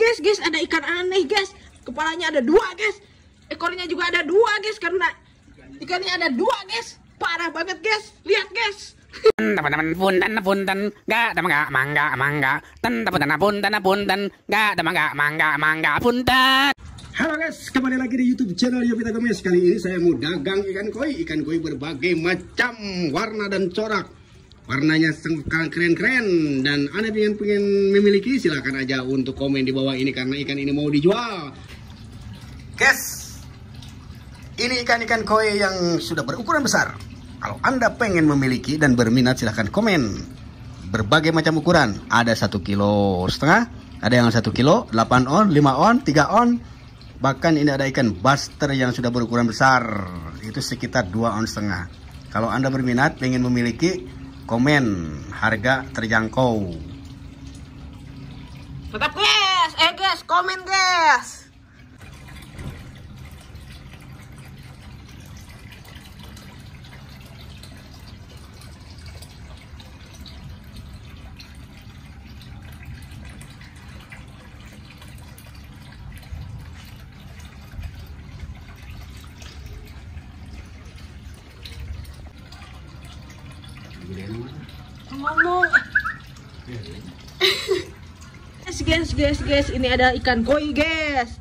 guys guys ada ikan aneh guys kepalanya ada dua guys ekornya juga ada dua guys karena ikannya ada dua guys parah banget guys lihat guys teman-teman punten punten gak ada mangga mangga mangga ten teman punten punten gak ada mangga mangga mangga punten Halo guys, kembali lagi di YouTube channel Yovita Gomez. Kali ini saya mau dagang ikan koi. Ikan koi berbagai macam warna dan corak warnanya keren-keren dan anda ingin pengen memiliki silahkan aja untuk komen di bawah ini karena ikan ini mau dijual guys ini ikan-ikan koi yang sudah berukuran besar kalau anda pengen memiliki dan berminat silahkan komen berbagai macam ukuran ada satu kilo setengah ada yang satu kilo 8 on 5 on 3 on bahkan ini ada ikan buster yang sudah berukuran besar itu sekitar dua on setengah kalau anda berminat ingin memiliki komen harga terjangkau tetap guys eh guys komen guys guys, guys, guys, guys, ini ada ikan koi, guys.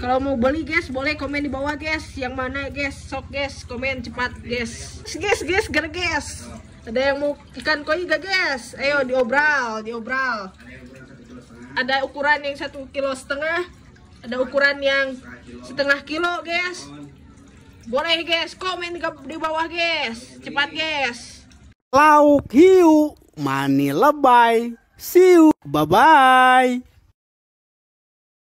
Kalau mau beli guys, boleh komen di bawah guys. Yang mana guys? Sok guys, komen cepat guys. Guys, guys, gara guys. Ada yang mau ikan koi gak guys? Ayo diobral, diobral. Ada ukuran yang satu kilo setengah, ada ukuran yang setengah kilo guys. Boleh guys, komen di bawah guys. Cepat guys lauk hiu, mani lebay. See you. Bye-bye.